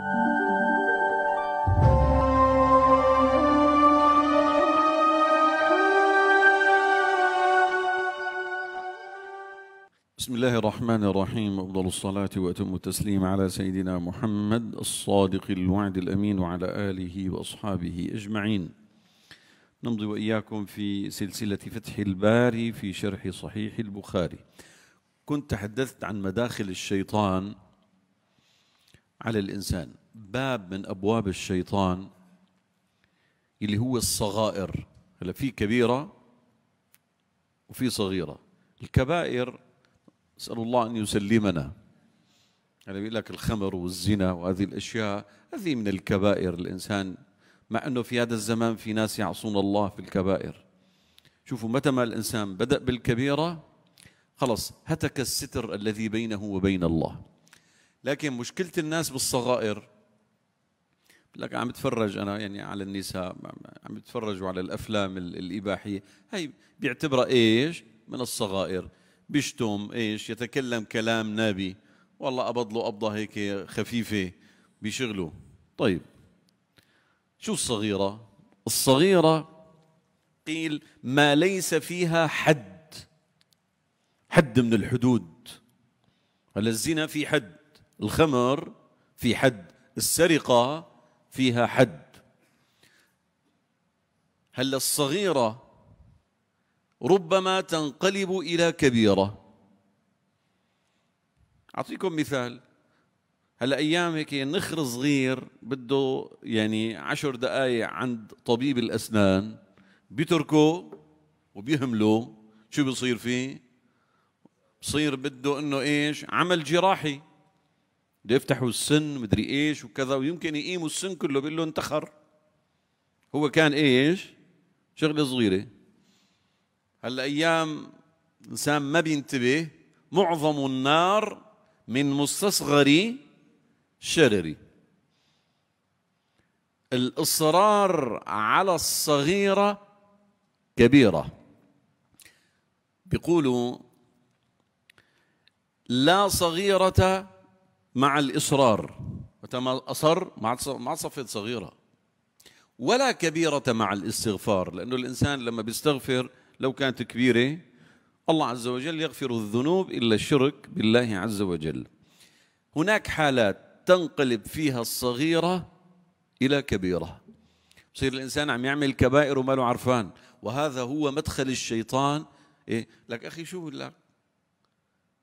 بسم الله الرحمن الرحيم أفضل الصلاة وأتم التسليم على سيدنا محمد الصادق الوعد الأمين وعلى آله وأصحابه أجمعين نمضي وإياكم في سلسلة فتح الباري في شرح صحيح البخاري كنت تحدثت عن مداخل الشيطان على الإنسان باب من أبواب الشيطان اللي هو الصغائر هلا في كبيرة وفي صغيرة الكبائر نسأل الله أن يسلمنا يعني بيقول لك الخمر والزنا وهذه الأشياء هذه من الكبائر الإنسان مع أنه في هذا الزمان في ناس يعصون الله في الكبائر شوفوا متى ما الإنسان بدأ بالكبيرة خلص هتك الستر الذي بينه وبين الله لكن مشكله الناس بالصغائر لك عم بتفرج انا يعني على النساء عم بتفرجوا على الافلام الاباحيه هي بيعتبرها ايش من الصغائر بيشتم ايش يتكلم كلام نابي والله قبض له قبضه هيك خفيفه بشغله طيب شو الصغيره الصغيره قيل ما ليس فيها حد حد من الحدود هلا الزنا في حد الخمر في حد السرقة فيها حد هل الصغيرة ربما تنقلب إلى كبيرة أعطيكم مثال هلا ايام هيك نخر صغير بده يعني عشر دقائق عند طبيب الاسنان بيتركه وبيهمله شو بيصير فيه؟ بصير بده انه ايش؟ عمل جراحي بده يفتحوا السن مدري ايش وكذا ويمكن يقيموا السن كله بيقول له انتخر هو كان ايش؟ شغله صغيره هلا ايام انسان ما بينتبه معظم النار من مستصغر شرري الاصرار على الصغيره كبيره بيقولوا لا صغيره مع الإصرار متى ما أصر مع صفت صغيرة ولا كبيرة مع الاستغفار لأنه الإنسان لما بيستغفر لو كانت كبيرة الله عز وجل يغفر الذنوب إلا الشرك بالله عز وجل هناك حالات تنقلب فيها الصغيرة إلى كبيرة بصير الإنسان عم يعمل كبائر وما له عرفان وهذا هو مدخل الشيطان إيه؟ لك أخي شو لك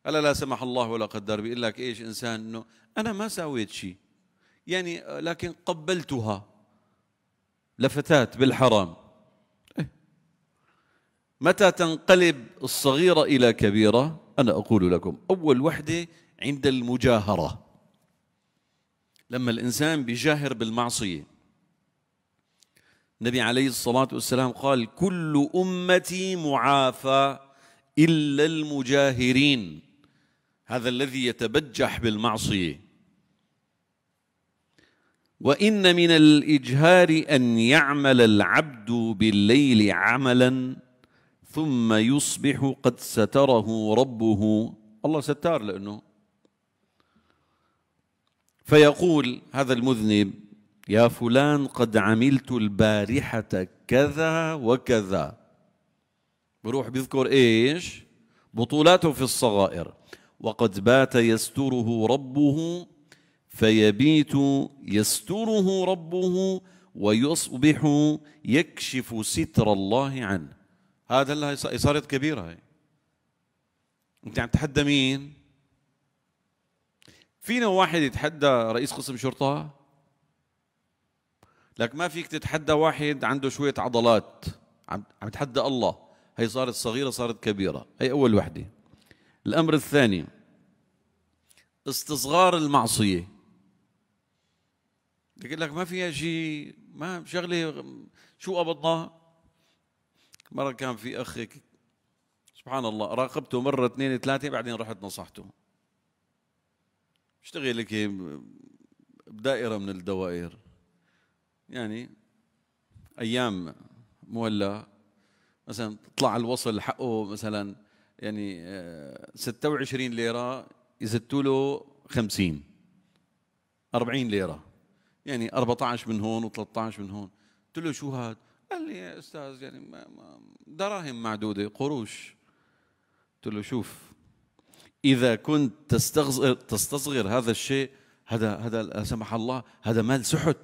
هلا لا سمح الله ولا قدر بيقول لك ايش انسان انه انا ما سويت شيء يعني لكن قبلتها لفتاة بالحرام إيه. متى تنقلب الصغيرة إلى كبيرة أنا أقول لكم أول وحدة عند المجاهرة لما الإنسان بيجاهر بالمعصية النبي عليه الصلاة والسلام قال كل أمتي معافى إلا المجاهرين هذا الذي يتبجح بالمعصيه وان من الاجهار ان يعمل العبد بالليل عملا ثم يصبح قد ستره ربه الله ستار لانه فيقول هذا المذنب يا فلان قد عملت البارحه كذا وكذا بروح بيذكر ايش بطولاته في الصغائر وقد بات يستره ربه فيبيت يستره ربه ويصبح يكشف ستر الله عنه هذا الله صارت كبيرة هي. أنت عم تحدى مين؟ فينا واحد يتحدى رئيس قسم شرطة؟ لك ما فيك تتحدى واحد عنده شوية عضلات عم عم تحدى الله هي صارت صغيرة صارت كبيرة هي أول وحدة الأمر الثاني استصغار المعصية يقول لك ما فيها شيء ما شغلة شو قبضناها مرة كان في أخ سبحان الله راقبته مرة اثنين ثلاثة بعدين رحت نصحته اشتغل لك بدائرة من الدوائر يعني أيام مولى مثلا طلع الوصل حقه مثلا يعني 26 آه، ليره يزتوا له 50 40 ليره يعني 14 من هون و13 من هون قلت له شو هاد؟ قال لي يا استاذ يعني دراهم معدوده قروش قلت له شوف اذا كنت تستصغر تستصغر هذا الشيء هذا هذا لا سمح الله هذا مال سحت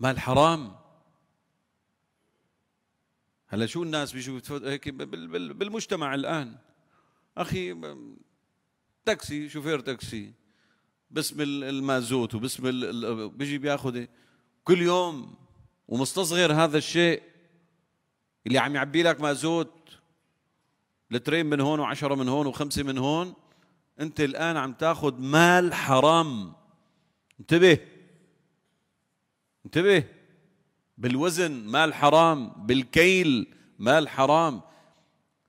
مال حرام هلا شو الناس بيجوا هيك بالمجتمع الان اخي تاكسي شوفير تاكسي باسم المازوت وباسم بيجي بياخذ كل يوم ومستصغر هذا الشيء اللي عم يعبي لك مازوت لترين من هون وعشرة من هون وخمسة من هون انت الان عم تاخذ مال حرام انتبه انتبه بالوزن مال حرام بالكيل مال حرام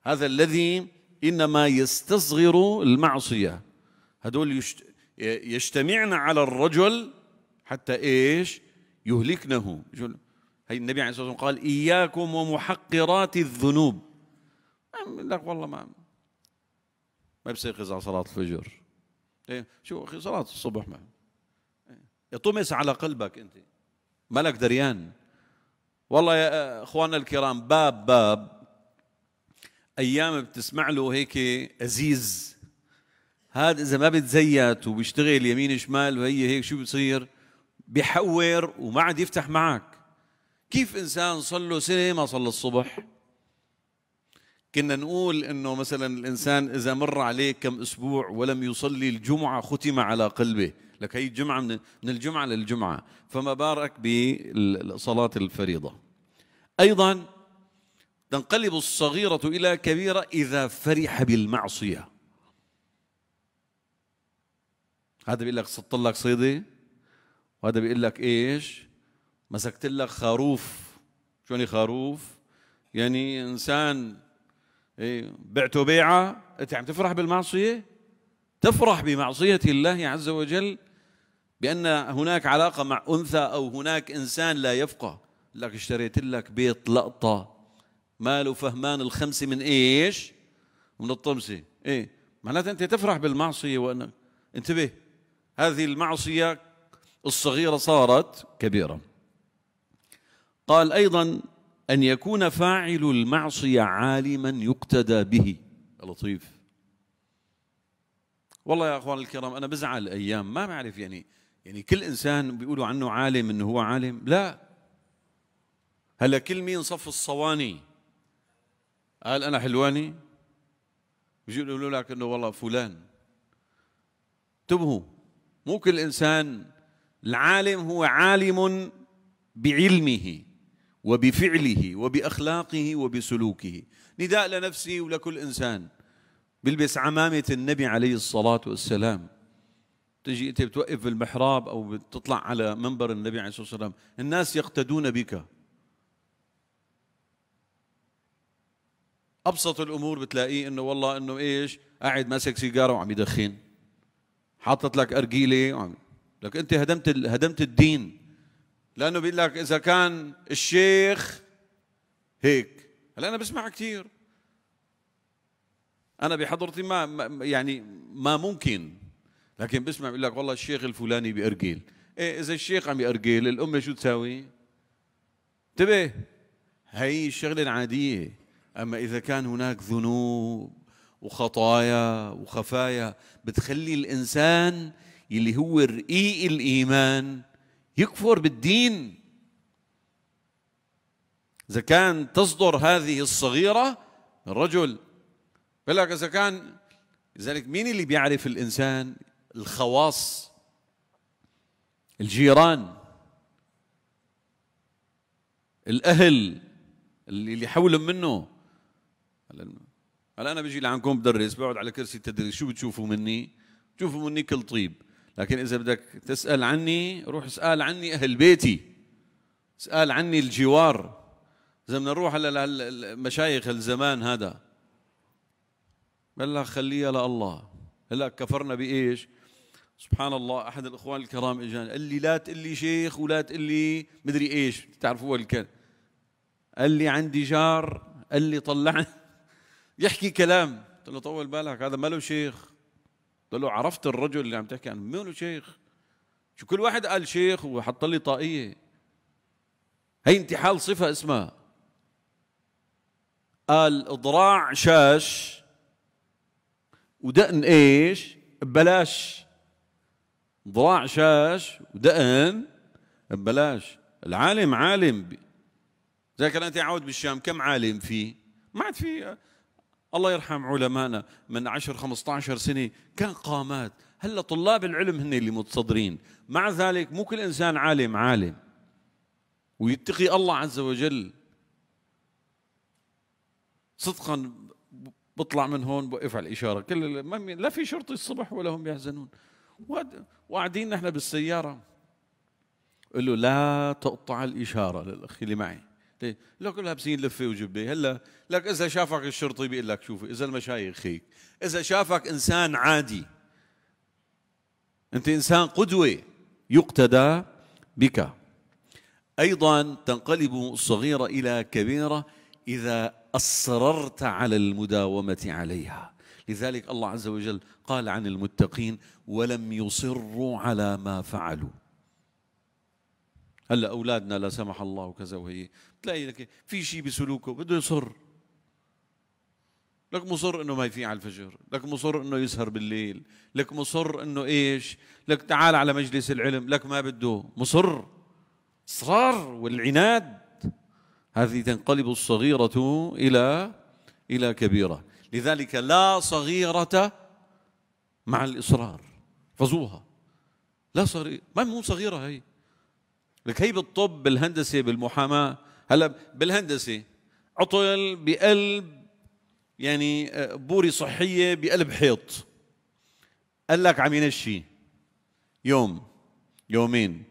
هذا الذي انما يستصغر المعصيه هذول يجتمعن على الرجل حتى ايش يهلكنه هي النبي عليه الصلاه والسلام قال اياكم ومحقرات الذنوب لك والله ما ما بيستيقظ على صلاه الفجر إيه، شو اخي صلاه الصبح ما إيه، يطمس على قلبك انت ملك دريان والله يا اخواننا الكرام باب باب ايام بتسمع له هيك ازيز هذا اذا ما بتزيت وبيشتغل يمين شمال وهي هيك شو بصير بيحور وما عاد يفتح معك كيف انسان صار له سنه ما صلى الصبح كنا نقول انه مثلا الانسان اذا مر عليه كم اسبوع ولم يصلي الجمعه ختم على قلبه لك هي الجمعة من الجمعة للجمعة فما بارك بصلاة الفريضة أيضا تنقلب الصغيرة إلى كبيرة إذا فرح بالمعصية هذا بيقول لك سطل لك صيدة وهذا بيقول لك إيش مسكت لك خروف شو يعني خروف يعني إنسان إيه بعته بيعة أنت عم تفرح بالمعصية تفرح بمعصية الله عز وجل بأن هناك علاقة مع أنثى أو هناك إنسان لا يفقه لك اشتريت لك بيت لقطة ماله فهمان الخمسة من إيش من الطمسة إيه معناته أنت تفرح بالمعصية وأنك انتبه هذه المعصية الصغيرة صارت كبيرة قال أيضا أن يكون فاعل المعصية عالما يقتدى به لطيف والله يا اخوان الكرام انا بزعل ايام ما بعرف يعني يعني كل انسان بيقولوا عنه عالم انه هو عالم لا هلا كل مين صف الصواني قال انا حلواني بيجوا يقولوا لك انه والله فلان انتبهوا مو كل انسان العالم هو عالم بعلمه وبفعله وباخلاقه وبسلوكه نداء لنفسي ولكل انسان بيلبس عمامة النبي عليه الصلاة والسلام تجي أنت بتوقف في المحراب أو بتطلع على منبر النبي عليه الصلاة والسلام الناس يقتدون بك أبسط الأمور بتلاقيه أنه والله أنه إيش قاعد ماسك سيجارة وعم يدخن حاطط لك أرجيلة وعم لك أنت هدمت هدمت الدين لأنه بيقول لك إذا كان الشيخ هيك هلا أنا بسمع كثير انا بحضرتي ما يعني ما ممكن لكن بسمع بيقول لك والله الشيخ الفلاني بارجيل إيه اذا الشيخ عم يأرجيل الام شو تساوي انتبه هي الشغله العاديه اما اذا كان هناك ذنوب وخطايا وخفايا بتخلي الانسان اللي هو رقيق الايمان يكفر بالدين اذا كان تصدر هذه الصغيره من رجل لك اذا كان لذلك مين اللي بيعرف الانسان الخواص الجيران الاهل اللي حولهم منه هلا انا بجي لعندكم بدرس بقعد على كرسي التدريس شو بتشوفوا مني؟ بتشوفوا مني كل طيب لكن اذا بدك تسال عني روح اسال عني اهل بيتي اسال عني الجوار اذا بدنا نروح على المشايخ الزمان هذا قال لها خليها لله هلا كفرنا بايش؟ سبحان الله احد الاخوان الكرام اجاني قال لي لا تقول لي شيخ ولا تقول لي مدري ايش بتعرفوها الكل قال لي عندي جار قال لي طلعني يحكي كلام قلت له طول بالك هذا ما له شيخ قلت له عرفت الرجل اللي عم تحكي عنه ما له شيخ شو كل واحد قال شيخ وحط لي طاقيه هي انتحال صفه اسمها قال اضراع شاش ودقن ايش ببلاش ضراع شاش ودقن ببلاش العالم عالم كان انت عود بالشام كم عالم فيه ما عاد في الله يرحم علمائنا من 10 15 سنه كان قامات هلا طلاب العلم هن اللي متصدرين مع ذلك مو كل انسان عالم عالم ويتقي الله عز وجل صدقا بطلع من هون بوقف على الاشاره كل لا في شرطي الصبح ولا هم يحزنون وقاعدين نحن بالسياره قل له لا تقطع الاشاره للاخ اللي معي ليه؟ لك لابسين لفه وجبه هلا لك اذا شافك الشرطي بيقول لك شوفي اذا المشايخ هيك اذا شافك انسان عادي انت انسان قدوه يقتدى بك ايضا تنقلب الصغيره الى كبيره اذا أصررت على المداومة عليها لذلك الله عز وجل قال عن المتقين ولم يصروا على ما فعلوا هلا اولادنا لا سمح الله وكذا وهي بتلاقي لك في شيء بسلوكه بده يصر لك مصر انه ما يفيق على الفجر لك مصر انه يسهر بالليل لك مصر انه ايش لك تعال على مجلس العلم لك ما بده مصر اصرار والعناد هذه تنقلب الصغيرة إلى إلى كبيرة لذلك لا صغيرة مع الإصرار فزوها لا صغيرة ما مو صغيرة هي لك هي بالطب بالهندسة بالمحاماة هلا بالهندسة عطل بقلب يعني آه، بوري صحية بقلب حيط قال لك عم ينشي يوم يومين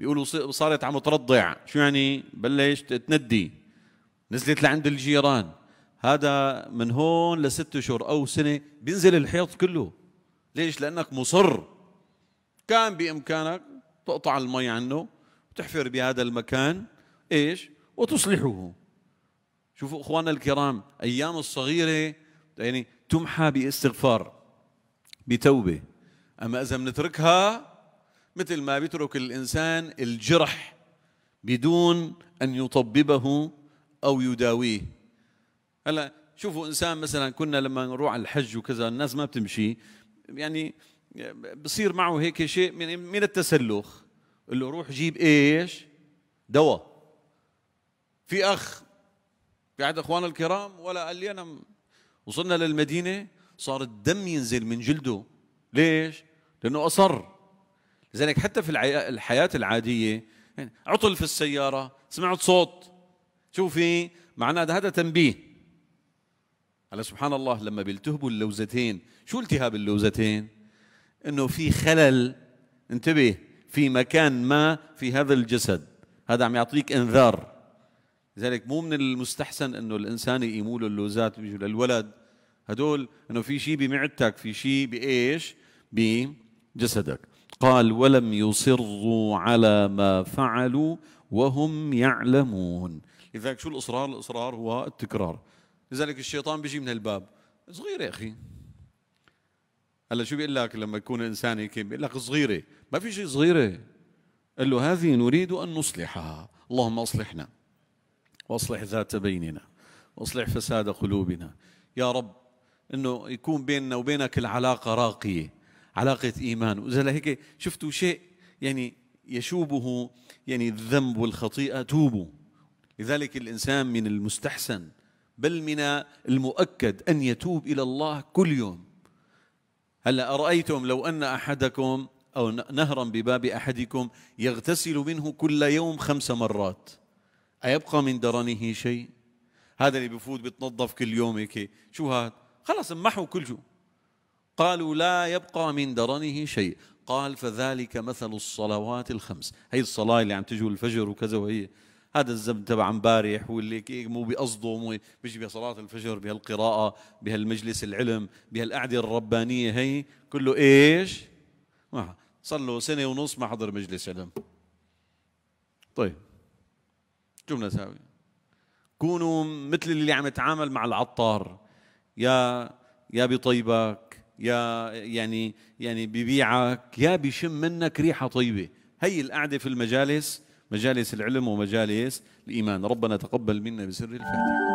بيقولوا صارت عم ترضع شو يعني بلشت تندي نزلت لعند الجيران هذا من هون لست اشهر او سنه بينزل الحيض كله ليش لانك مصر كان بامكانك تقطع المي عنه وتحفر بهذا المكان ايش وتصلحه شوفوا اخواننا الكرام ايام الصغيره يعني تمحى باستغفار بتوبه اما اذا بنتركها مثل ما بيترك الانسان الجرح بدون ان يطببه او يداويه هلا شوفوا انسان مثلا كنا لما نروح على الحج وكذا الناس ما بتمشي يعني بصير معه هيك شيء من التسلخ اللي روح جيب ايش دواء في اخ في احد اخواننا الكرام ولا قال لي انا وصلنا للمدينه صار الدم ينزل من جلده ليش لانه اصر لذلك حتى في الحياة العادية عطل في السيارة سمعت صوت شوفي معنا هذا تنبيه هلا سبحان الله لما بيلتهبوا اللوزتين شو التهاب اللوزتين انه في خلل انتبه في مكان ما في هذا الجسد هذا عم يعطيك انذار لذلك مو من المستحسن انه الانسان يقيموا له اللوزات بيجوا للولد هدول انه في شيء بمعدتك في شيء بايش بجسدك قال ولم يصروا على ما فعلوا وهم يعلمون لذلك شو الإصرار الإصرار هو التكرار لذلك الشيطان بيجي من هالباب صغير يا أخي هلا شو بيقول لك لما يكون الانسان هيك بيقول لك صغيره ما في شيء صغيره قال له هذه نريد ان نصلحها اللهم اصلحنا واصلح ذات بيننا واصلح فساد قلوبنا يا رب انه يكون بيننا وبينك العلاقه راقيه علاقة إيمان وإذا لهيك شفتوا شيء يعني يشوبه يعني الذنب والخطيئة توبوا لذلك الإنسان من المستحسن بل من المؤكد أن يتوب إلى الله كل يوم هلا أرأيتم لو أن أحدكم أو نهرا بباب أحدكم يغتسل منه كل يوم خمس مرات أيبقى من درنه شيء هذا اللي بفوت بتنظف كل يوم هيك شو هاد خلص امحوا كل شو قالوا لا يبقى من درنه شيء قال فذلك مثل الصلوات الخمس هي الصلاة اللي عم تجوا الفجر وكذا وهي هذا الزبد تبع امبارح واللي مو بقصده مو مش بصلاة الفجر بهالقراءة بهالمجلس العلم بهالقعدة الربانية هي كله ايش؟ ما صار له سنة ونص ما حضر مجلس علم طيب جملة ثانية كونوا مثل اللي عم يتعامل مع العطار يا يا بطيبك يا يعني يعني ببيعك يا بشم منك ريحه طيبه هي القعده في المجالس مجالس العلم ومجالس الايمان ربنا تقبل منا بسر الفاتحه